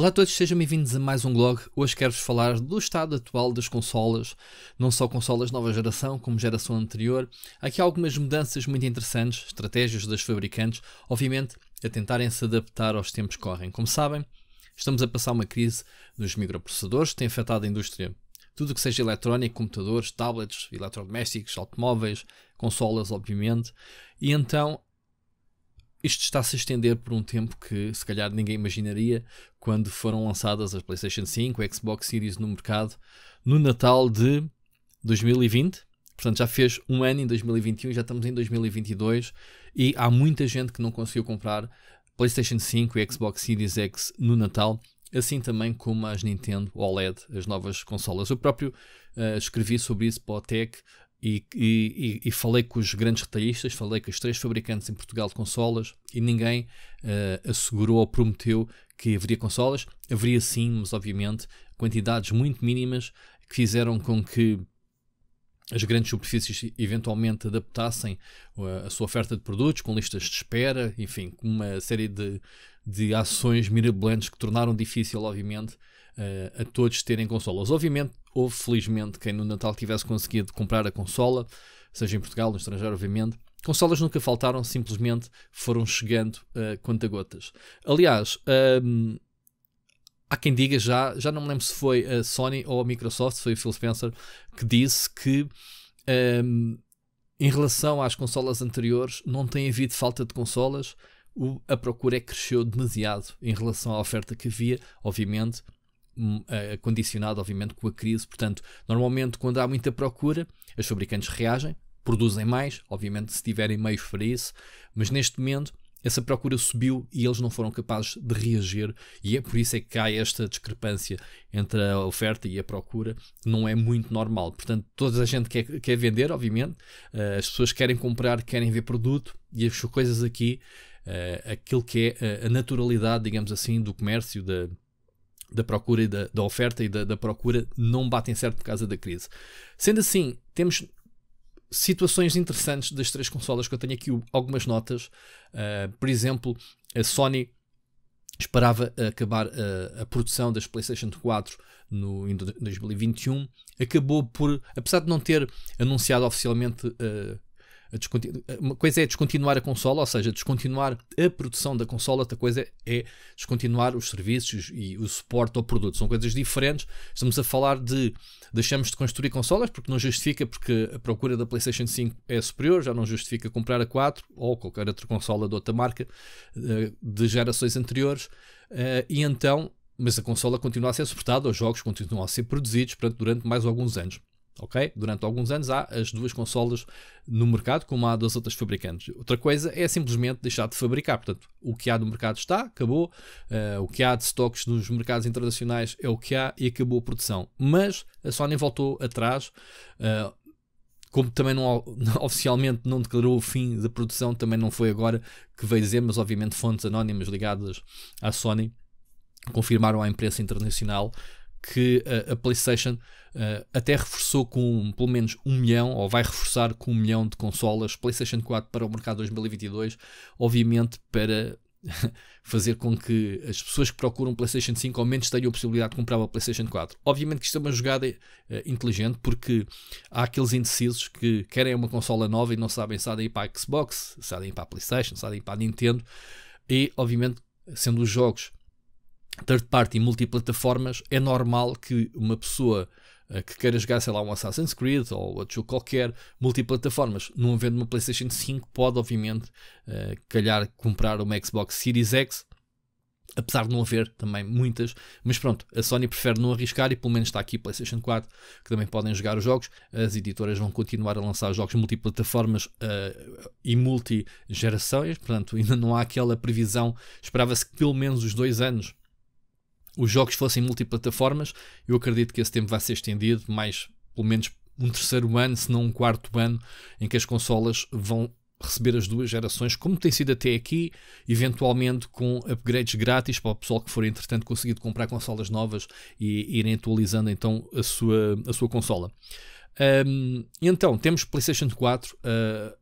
Olá a todos, sejam bem-vindos a mais um blog. Hoje quero-vos falar do estado atual das consolas, não só consolas nova geração, como geração anterior. Aqui há algumas mudanças muito interessantes, estratégias das fabricantes, obviamente a tentarem se adaptar aos tempos que correm. Como sabem, estamos a passar uma crise dos microprocessadores que tem afetado a indústria. Tudo o que seja eletrónico, computadores, tablets, eletrodomésticos, automóveis, consolas, obviamente. E então isto está a se estender por um tempo que se calhar ninguém imaginaria quando foram lançadas as PlayStation 5, Xbox Series no mercado no Natal de 2020. Portanto, já fez um ano em 2021, já estamos em 2022 e há muita gente que não conseguiu comprar PlayStation 5 e Xbox Series X no Natal, assim também como as Nintendo OLED, as novas consolas. Eu próprio uh, escrevi sobre isso para o Tech e, e, e, falei com os grandes retalhistas, falei com os três fabricantes em Portugal de consolas e ninguém uh, assegurou ou prometeu que haveria consolas. Haveria sim, mas obviamente quantidades muito mínimas que fizeram com que as grandes superfícies eventualmente adaptassem eh, a sua oferta de produtos com listas de espera, enfim, com uma série de, de ações mirabolantes que tornaram difícil, obviamente, eh, a todos terem consolas. Obviamente, houve felizmente quem no Natal tivesse conseguido comprar a consola, seja em Portugal, no estrangeiro, obviamente. Consolas nunca faltaram, simplesmente foram chegando uh, eh, quanto a gotas. Aliás, um, ehm, há quem diga já, já não me lembro se foi a Sony ou a Microsoft, foi o Phil Spencer, que disse que um, ehm, em relação às consolas anteriores não tem havido falta de consolas, o, a procura é que cresceu demasiado em relação à oferta que havia, obviamente Hum, eh, condicionado, obviamente, com a crise. Portanto, normalmente, quando há muita procura, as fabricantes reagem, produzem mais, obviamente, se tiverem meios para isso, mas neste momento. Essa procura subiu e eles não foram capazes de reagir, e é por isso é que há esta discrepância entre a oferta e a procura, não é muito normal. Portanto, toda a gente quer, quer vender, obviamente, eh, as pessoas querem comprar, querem ver produto, e as coisas aqui, eh, aquilo que é a naturalidade, digamos assim, do comércio, da, da procura e da, da oferta e da, da, procura não batem certo por causa da crise. Sendo assim, temos situações interessantes das três consolas que eu tenho aqui algumas notas. Uh, por exemplo, a Sony esperava ah, acabar a, ah, a, produção das PlayStation 4 no, em 2021, acabou por, apesar de não ter anunciado oficialmente uh, uma coisa é descontinuar a consola, ou seja, descontinuar a produção da consola, outra coisa é descontinuar os serviços e o suporte ao produto. São coisas diferentes. Estamos a falar de deixamos de construir consolas porque não justifica, porque a procura da PlayStation 5 é superior, já não justifica comprar a 4 ou qualquer outra consola de outra marca eh, de gerações anteriores. Eh, e então mas a consola continua a ser suportada, os jogos continuam a ser produzidos durante mais alguns anos ok? Durante alguns anos há as duas consolas no mercado, como há das outras fabricantes. Outra coisa é simplesmente deixar de fabricar. Portanto, o que há do mercado está, acabou. Uh, o que há de estoques nos mercados internacionais é o que há e acabou a produção. Mas a Sony voltou atrás. Uh, como também não, oficialmente não declarou o fim da produção, também não foi agora que veio dizer, mas obviamente fontes anónimas ligadas à Sony confirmaram à imprensa internacional que a, eh, a PlayStation uh, até reforçou com pelo menos um milhão, ou vai reforçar com um milhão de consolas PlayStation 4 para o mercado 2022, obviamente para fazer com que as pessoas que procuram PlayStation 5 ao menos tenham a possibilidade de comprar uma PlayStation 4. Obviamente que isto é uma jogada uh, inteligente porque há aqueles indecisos que querem uma consola nova e não sabem se há de ir para a Xbox, se há de ir para a PlayStation, se há de ir para a Nintendo e obviamente sendo os jogos third party multiplataformas, é normal que uma pessoa eh, que queira jogar, sei lá, um Assassin's Creed ou outro jogo qualquer, multiplataformas, não havendo uma PlayStation 5, pode obviamente uh, calhar comprar uma Xbox Series X, apesar de não haver também muitas, mas pronto, a Sony prefere não arriscar e pelo menos está aqui PlayStation 4, que também podem jogar os jogos. As editoras vão continuar a lançar jogos multiplataformas uh, e gerações portanto, ainda não há aquela previsão. Esperava-se que pelo menos os dois anos os jogos fossem multiplataformas, eu acredito que esse tempo vai ser estendido mais, pelo menos, um terceiro ano, se não um quarto ano, em que as consolas vão receber as duas gerações, como tem sido até aqui, eventualmente com upgrades grátis para o pessoal que for, entretanto, conseguido comprar consolas novas e irem atualizando então a sua, a sua consola. Um, então, temos PlayStation 4. Uh, uh,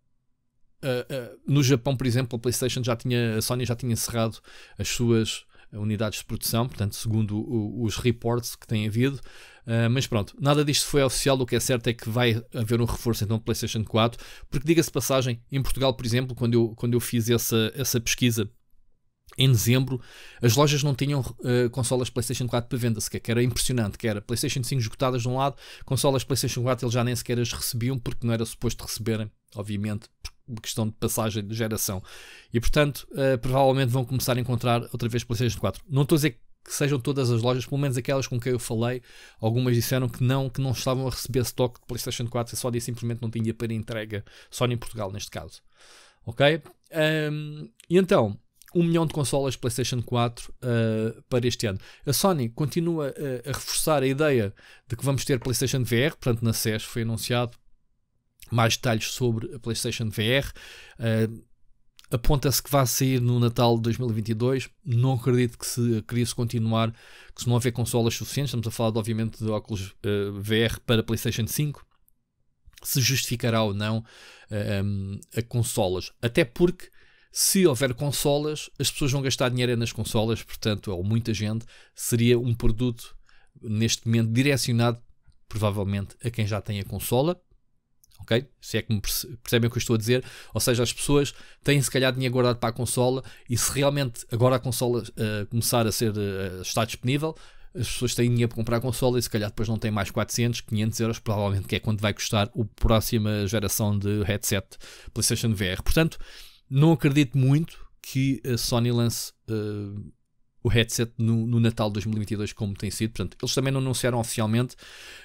uh, no Japão, por exemplo, a PlayStation já tinha, a Sony já tinha encerrado as suas unidades de produção, portanto, segundo o, os reports que têm havido. Uh, mas pronto, nada disto foi oficial. O que é certo é que vai haver um reforço então do PlayStation 4, porque diga-se passagem, em Portugal, por exemplo, quando eu, quando eu fiz essa, essa pesquisa em dezembro, as lojas não tinham uh, consolas PlayStation 4 para venda sequer, que era impressionante, que era PlayStation 5 esgotadas de um lado, consolas PlayStation 4 eles já nem sequer as recebiam, porque não era suposto receberem, obviamente, porque questão de passagem de geração. E portanto, uh, provavelmente vão começar a encontrar outra vez PlayStation 4. Não estou a dizer que sejam todas as lojas, pelo menos aquelas com quem eu falei, algumas disseram que não, que não estavam a receber estoque de PlayStation 4 e só dia simplesmente não tinha para entrega, só em Portugal neste caso. Ok? Um, e então, um milhão de consolas PlayStation 4 uh, eh, para este ano. A Sony continua a, eh, a reforçar a ideia de que vamos ter PlayStation VR, portanto, na SES foi anunciado mais detalhes sobre a PlayStation VR. Uh, ah, Aponta-se que vai sair no Natal de 2022. Não acredito que se queria-se continuar, que se não houver consolas suficientes, estamos a falar, obviamente, de óculos uh, ah, VR para PlayStation 5, se justificará ou não uh, ah, um, a consolas. Até porque, se houver consolas, as pessoas vão gastar dinheiro nas consolas, portanto, ou muita gente, seria um produto, neste momento, direcionado, provavelmente, a quem já tem a consola ok? Se é que me percebem o que eu estou a dizer, ou seja, as pessoas têm se calhar dinheiro guardado para a consola e se realmente agora a consola uh, começar a ser uh, está disponível, as pessoas têm dinheiro para comprar a consola e se calhar depois não têm mais 400, 500 euros, provavelmente que é quando vai custar a próxima geração de headset PlayStation VR. Portanto, não acredito muito que a Sony lance uh, o headset no, no Natal de 2022 como tem sido. Portanto, eles também não anunciaram oficialmente.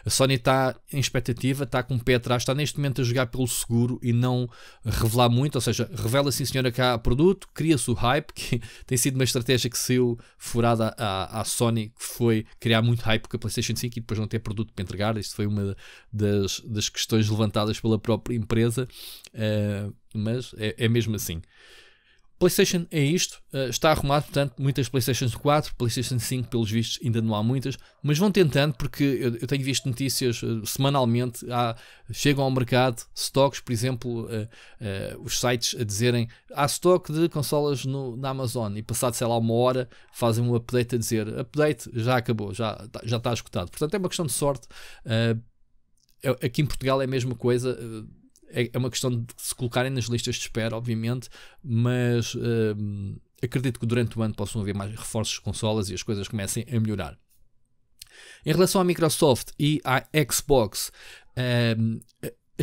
A Sony está em expectativa, está com o pé atrás, está neste momento a jogar pelo seguro e não revelar muito, ou seja, revela sim senhora que há produto, cria-se o hype, que tem sido uma estratégia que saiu furada à, à Sony, que foi criar muito hype com a PlayStation 5 e depois não ter produto para entregar. Isto foi uma das, das questões levantadas pela própria empresa, uh, mas é, é mesmo assim. PlayStation é isto, eh, está arrumado, portanto, muitas PlayStation 4, PlayStation 5, pelos vistos, ainda não há muitas, mas vão tentando, porque eu, tenho visto notícias eh, semanalmente, há, chegam ao mercado stocks, por exemplo, uh, os sites a dizerem há stock de consolas no, na Amazon, e passado, sei lá, uma hora, fazem um update a dizer update já acabou, já, tá, já está escutado. Portanto, é uma questão de sorte. É, aqui em Portugal é a mesma coisa é, é, uma questão de se colocarem nas listas de espera, obviamente, mas uh, acredito que durante o ano possam haver mais reforços de consolas e as coisas comecem a melhorar. Em relação à Microsoft e à Xbox, um,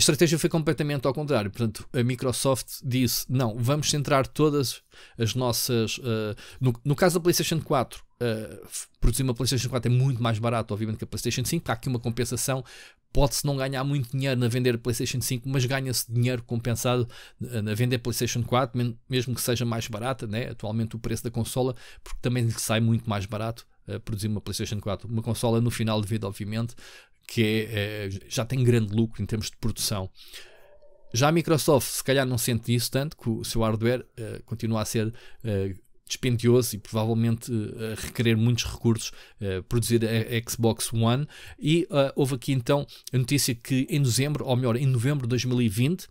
estratégia foi completamente ao contrário. Portanto, a Microsoft disse: não, vamos centrar todas as nossas. Uh, no, no, caso da PlayStation 4, uh, eh, produzir uma PlayStation 4 é muito mais barato, obviamente, que a PlayStation 5, há aqui uma compensação. Pode-se não ganhar muito dinheiro na vender a PlayStation 5, mas ganha-se dinheiro compensado eh, na vender a PlayStation 4, mesmo que seja mais barata, né? atualmente o preço da consola, porque também sai muito mais barato produzir uma PlayStation 4. Uma consola no final de vida, obviamente, que é, eh, já tem grande lucro em termos de produção. Já a Microsoft, se calhar, não sente isso tanto, que o seu hardware uh, continua a ser uh, dispendioso e provavelmente uh, requerer muitos recursos uh, produzir a Xbox One. E houve aqui então a notícia que em dezembro, ou melhor, em novembro de 2020,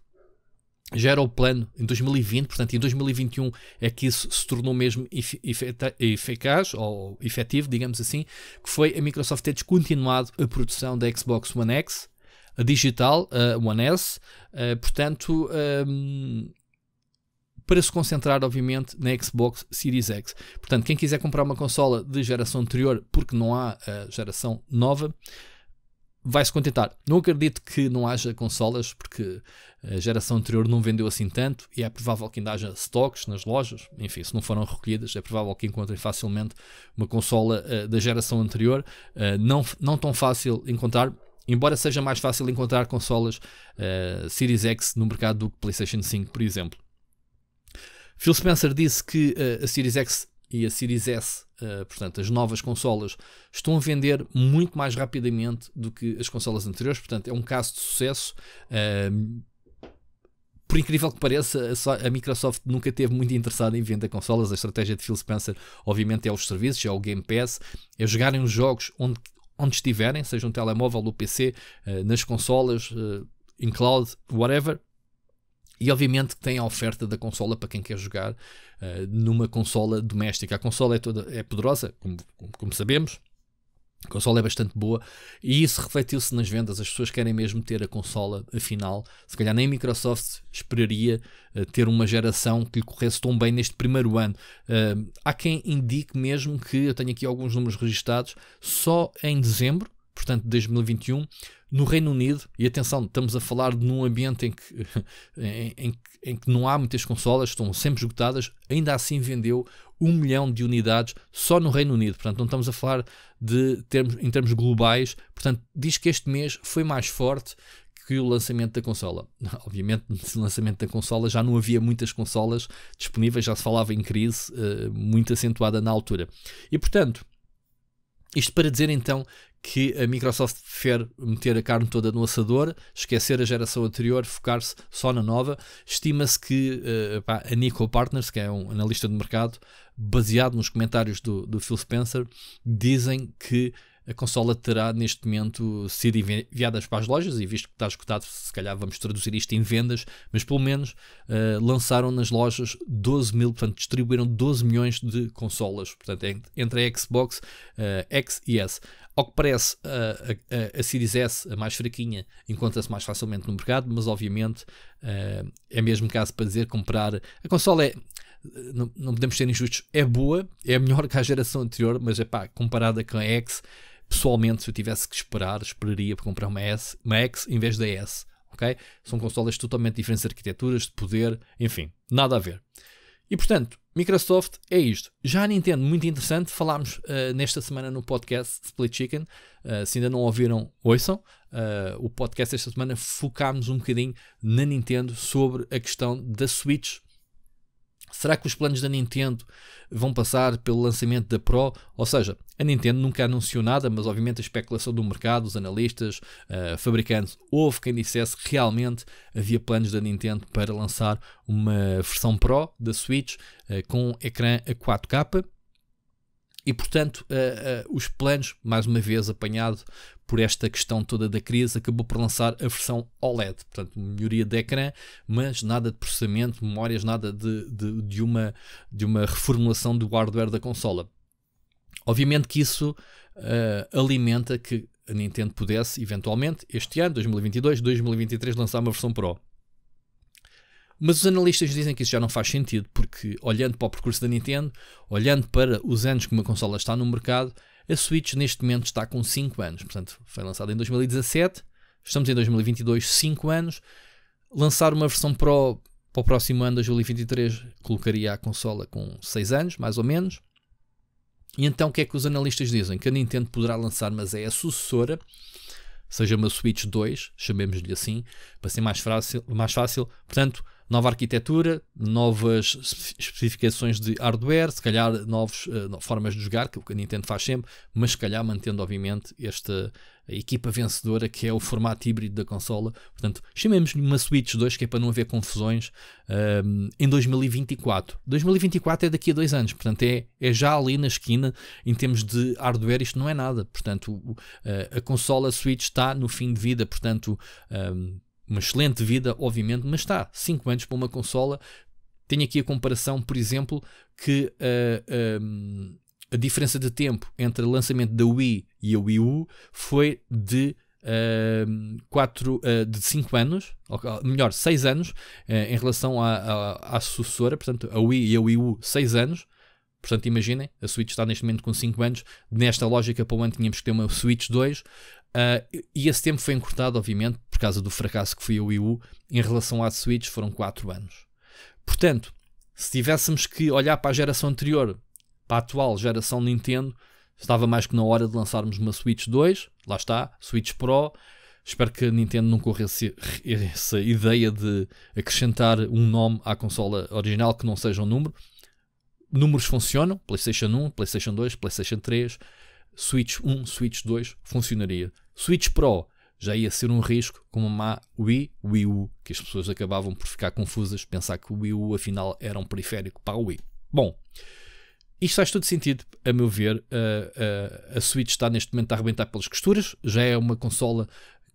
já era o plano em 2020, portanto, em 2021 é que isso se tornou mesmo eficaz ou efetivo, digamos assim, que foi a Microsoft ter descontinuado a produção da Xbox One X, a digital, a One S, eh, portanto, ehm, para se concentrar, obviamente, na Xbox Series X. Portanto, quem quiser comprar uma consola de geração anterior, porque não há eh, geração nova, vai se contentar. Não acredito que não haja consolas, porque a geração anterior não vendeu assim tanto e é provável que ainda haja stocks nas lojas. Enfim, se não foram recolhidas, é provável que encontrem facilmente uma consola uh, da geração anterior. Uh, não, não tão fácil encontrar. Embora seja mais fácil encontrar consolas uh, Series X no mercado do que PlayStation 5, por exemplo. Phil Spencer disse que a Series X e a Series S, uh, portanto, as novas consolas, estão a vender muito mais rapidamente do que as consolas anteriores, portanto, é um caso de sucesso. Uh, por incrível que pareça, a Microsoft nunca teve muito interessada em vender consolas. A estratégia de Phil Spencer, obviamente, é os serviços, é o Game Pass, é jogarem os jogos onde, onde estiverem, seja um telemóvel ou PC, uh, eh, nas consolas, eh, em cloud, whatever e obviamente tem a oferta da consola para quem quer jogar uh, numa consola doméstica. A consola é, toda, é poderosa, como, como sabemos, a consola é bastante boa e isso refletiu-se nas vendas. As pessoas querem mesmo ter a consola afinal. Se calhar nem a Microsoft esperaria eh, ter uma geração que lhe corresse tão bem neste primeiro ano. Uh, há quem indique mesmo que, eu tenho aqui alguns números registados, só em dezembro portanto, 2021, no Reino Unido, e atenção, estamos a falar de um ambiente em que, em, em, em que não há muitas consolas, estão sempre esgotadas, ainda assim vendeu um milhão de unidades só no Reino Unido. Portanto, não estamos a falar de termos, em termos globais. Portanto, diz que este mês foi mais forte que o lançamento da consola. Obviamente, no lançamento da consola já não havia muitas consolas disponíveis, já se falava em crise uh, muito acentuada na altura. E portanto, isto para dizer então que a Microsoft prefere meter a carne toda no assador, esquecer a geração anterior, focar-se só na nova. Estima-se que uh, pá, a Nico Partners, que é um analista de mercado, baseado nos comentários do, do Phil Spencer, dizem que a consola terá neste momento sido enviada para as lojas e visto que está escutado, se calhar vamos traduzir isto em vendas, mas pelo menos uh, lançaram nas lojas 12 mil, portanto distribuíram 12 milhões de consolas, portanto entre a Xbox uh, X e S. Ao que parece, a, a, a Series S, a mais fraquinha, encontra-se mais facilmente no mercado, mas obviamente uh, é mesmo caso para dizer comprar. A consola é. Não, não, podemos ser injustos, é boa, é melhor que a geração anterior, mas é pá, comparada com a X, pessoalmente, se eu tivesse que esperar, esperaria para comprar uma, S, uma X em vez da S. Okay? São consolas totalmente diferentes de arquiteturas, de poder, enfim, nada a ver. E portanto, Microsoft é isto. Já a Nintendo, muito interessante, falámos uh, nesta semana no podcast Split Chicken. Uh, se ainda não ouviram, ouçam. Uh, o podcast esta semana focámos um bocadinho na Nintendo sobre a questão da Switch Será que os planos da Nintendo vão passar pelo lançamento da Pro? Ou seja, a Nintendo nunca anunciou nada, mas obviamente a especulação do mercado, os analistas, uh, fabricantes, houve quem dissesse que realmente havia planos da Nintendo para lançar uma versão Pro da Switch uh, com ecrã a 4K. E portanto, uh, os planos, mais uma vez apanhado por esta questão toda da crise, acabou por lançar a versão OLED. Portanto, melhoria de ecrã, mas nada de processamento, memórias, nada de, de, de uma, de uma reformulação do hardware da consola. Obviamente que isso uh, alimenta que a Nintendo pudesse, eventualmente, este ano, 2022, 2023, lançar uma versão Pro. Mas os analistas dizem que isso já não faz sentido, porque olhando para o percurso da Nintendo, olhando para os anos que uma consola está no mercado, a Switch neste momento está com 5 anos, portanto foi lançada em 2017, estamos em 2022, 5 anos. Lançar uma versão Pro para o próximo ano, 2023, colocaria a consola com 6 anos, mais ou menos. E então o que é que os analistas dizem? Que a Nintendo poderá lançar, mas é a sucessora, seja uma Switch 2, chamemos-lhe assim, para ser mais fácil, mais fácil. Portanto, nova arquitetura, novas especificações de hardware, se calhar novas uh, eh, formas de jogar, que o Nintendo faz sempre, mas se calhar mantendo, obviamente, esta equipa vencedora que é o formato híbrido da consola. Portanto, chamemos-lhe uma Switch 2, que é para não haver confusões, um, ehm, em 2024. 2024 é daqui a dois anos, portanto, é, é já ali na esquina, em termos de hardware, isto não é nada. Portanto, a, eh, a consola Switch está no fim de vida, portanto. Um, ehm, uma excelente vida, obviamente, mas está 5 anos para uma consola. Tenho aqui a comparação, por exemplo, que uh, a diferença de tempo entre o lançamento da Wii e a Wii U foi de Uh, quatro, uh, de 5 anos, ou, melhor, 6 anos, uh, em relação à, à, à, sucessora, portanto, a Wii e a Wii U, 6 anos. Portanto, imaginem, a Switch está neste momento com 5 anos. Nesta lógica, para o ano tínhamos que ter uma Switch 2. Uh, e esse tempo foi encurtado, obviamente, por causa do fracasso que foi a Wii U em relação à Switch, foram 4 anos. Portanto, se tivéssemos que olhar para a geração anterior, para a atual geração Nintendo, estava mais que na hora de lançarmos uma Switch 2, lá está, Switch Pro. Espero que a Nintendo não corra esse, essa ideia de acrescentar um nome à consola original que não seja um número. Números funcionam, PlayStation 1, PlayStation 2, PlayStation 3, Switch 1, Switch 2 funcionaria. Switch Pro já ia ser um risco com uma má Wii, Wii U, que as pessoas acabavam por ficar confusas, pensar que o Wii U afinal era um periférico para o Wii. Bom, isto faz todo sentido, a meu ver. A, a, a Switch está neste momento a arrebentar pelas costuras, já é uma consola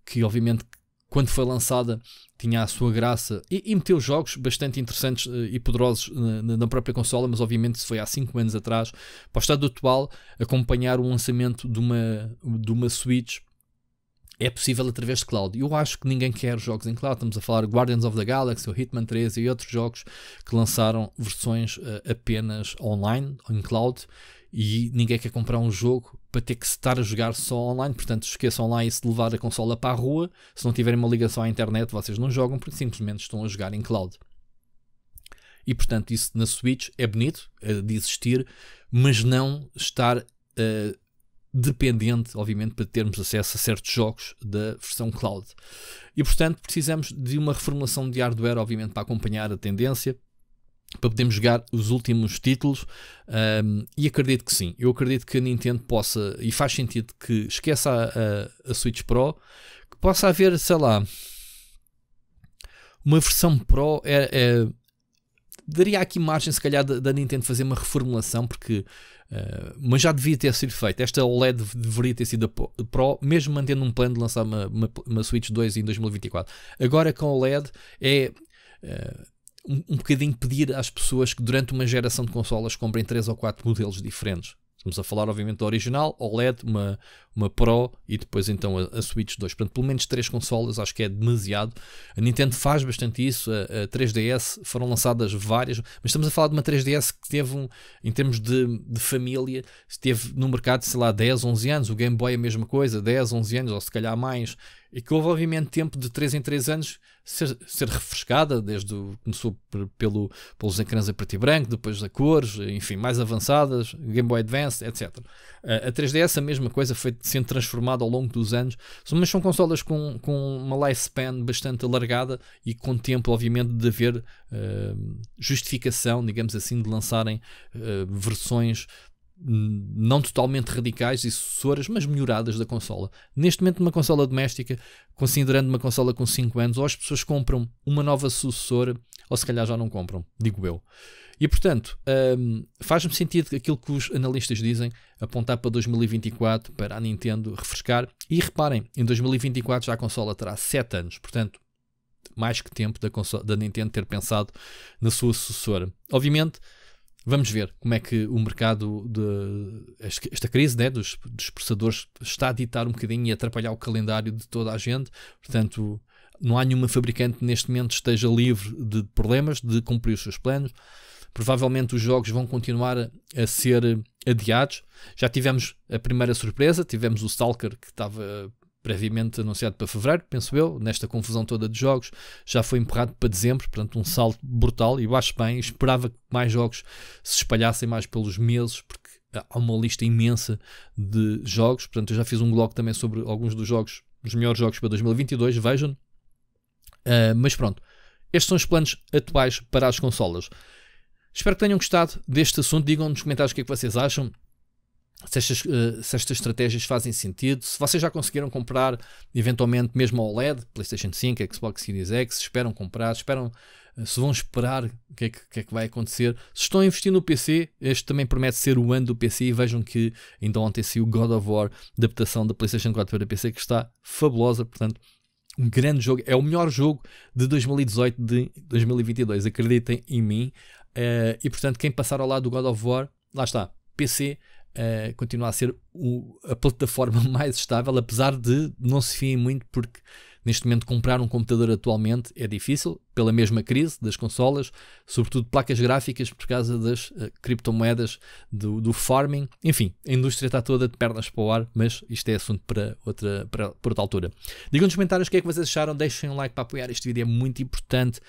que obviamente quando foi lançada, tinha a sua graça e, e meteu jogos bastante interessantes uh, e poderosos eh, na própria consola, mas obviamente se foi há 5 anos atrás, para o estado atual, acompanhar o lançamento de uma, de uma Switch é possível através de cloud. Eu acho que ninguém quer jogos em cloud. Estamos a falar Guardians of the Galaxy, o Hitman 13 e outros jogos que lançaram versões uh, apenas online, em cloud, e ninguém quer comprar um jogo para ter que estar a jogar só online. Portanto, esqueçam lá isso de levar a consola para a rua. Se não tiverem uma ligação à internet, vocês não jogam porque simplesmente estão a jogar em cloud. E portanto, isso na Switch é bonito eh, de existir, mas não estar uh, dependente, obviamente, para termos acesso a certos jogos da versão cloud. E portanto, precisamos de uma reformulação de hardware, obviamente, para acompanhar a tendência para podermos jogar os últimos títulos um, e acredito que sim. Eu acredito que a Nintendo possa, e faz sentido que esqueça a, a, a Switch Pro, que possa haver, sei lá, uma versão Pro é, é, daria aqui margem se calhar da, da Nintendo fazer uma reformulação porque uh, mas já devia ter sido feita esta OLED deveria ter sido a Pro mesmo mantendo um plano de lançar uma, uma, uma Switch 2 em 2024 agora com a OLED é uh, um, um bocadinho pedir às pessoas que durante uma geração de consolas comprem 3 ou 4 modelos diferentes. Estamos a falar, obviamente, da original, OLED, uma, uma Pro e depois então a, a Switch 2. Portanto, pelo menos três consolas acho que é demasiado. A Nintendo faz bastante isso, a, a 3DS foram lançadas várias, mas estamos a falar de uma 3DS que teve, um, em termos de, de família, esteve no mercado, sei lá, 10, 11 anos. O Game Boy é a mesma coisa, 10, 11 anos, ou se calhar mais e que houve obviamente tempo de 3 em 3 anos ser, ser refrescada, desde o, começou pelo, pelos ecrãs a preto e branco, depois a cores, enfim, mais avançadas, Game Boy Advance, etc. A, a 3DS a mesma coisa foi sendo transformada ao longo dos anos, mas são consolas com, com uma lifespan bastante alargada e com tempo obviamente de haver uh, justificação, digamos assim, de lançarem uh, versões não totalmente radicais e sucessoras, mas melhoradas da consola. Neste momento, numa consola doméstica, considerando uma consola com 5 anos, ou as pessoas compram uma nova sucessora, ou se calhar já não compram, digo eu. E portanto, um, faz-me sentido aquilo que os analistas dizem, apontar para 2024, para a Nintendo refrescar. E reparem, em 2024 já a consola terá 7 anos, portanto, mais que tempo da, da Nintendo ter pensado na sua sucessora. Obviamente Vamos ver como é que o mercado, de, esta crise né, dos, dos processadores está a ditar um bocadinho e atrapalhar o calendário de toda a gente. Portanto, não há nenhuma fabricante neste momento esteja livre de problemas, de cumprir os seus planos. Provavelmente os jogos vão continuar a ser adiados. Já tivemos a primeira surpresa, tivemos o Stalker que estava previamente anunciado para fevereiro, penso eu, nesta confusão toda de jogos, já foi empurrado para dezembro, portanto, um salto brutal. E eu acho bem, esperava que mais jogos se espalhassem mais pelos meses, porque há uma lista imensa de jogos. Portanto, eu já fiz um blog também sobre alguns dos jogos, os melhores jogos para 2022, vejam. Uh, mas pronto, estes são os planos atuais para as consolas. Espero que tenham gostado deste assunto. Digam nos comentários o que é que vocês acham se estas, eh, se estas, estratégias fazem sentido, se vocês já conseguiram comprar eventualmente mesmo ao OLED, PlayStation 5, Xbox Series X, esperam comprar, esperam, eh, se vão esperar o que, é que, que, é que, vai acontecer. Se estão a investir no PC, este também promete ser o ano do PC e vejam que ainda ontem saiu God of War, adaptação da PlayStation 4 para PC, que está fabulosa, portanto, um grande jogo, é o melhor jogo de 2018 de 2022, acreditem em mim. Uh, e portanto, quem passar ao lado do God of War, lá está, PC uh, continua a ser o, a plataforma mais estável, apesar de não se fiem muito, porque neste momento comprar um computador atualmente é difícil, pela mesma crise das consolas, sobretudo placas gráficas por causa das uh, criptomoedas, do, do, farming, enfim, a indústria está toda de pernas para o ar, mas isto é assunto para outra, para, para outra altura. Digam nos comentários o que é que vocês acharam, deixem um like para apoiar este vídeo, é muito importante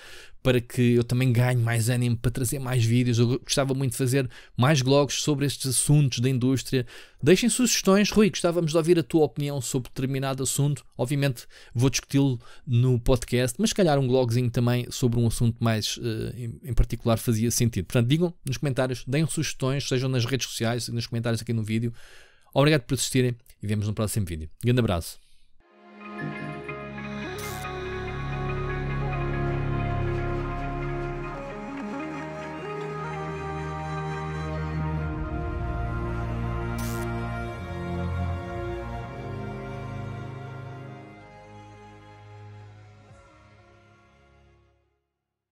para que eu também ganhe mais ânimo para trazer mais vídeos. Eu gostava muito de fazer mais blogs sobre estes assuntos da indústria. Deixem sugestões, Rui, gostávamos de ouvir a tua opinião sobre determinado assunto. Obviamente vou discuti-lo no podcast, mas se calhar um blogzinho também também sobre um assunto mais eh, em particular fazia sentido. Portanto, digam nos comentários, deem sugestões, sejam nas redes sociais, nos comentários aqui no vídeo. Obrigado por assistirem e vemos no próximo vídeo. Grande abraço.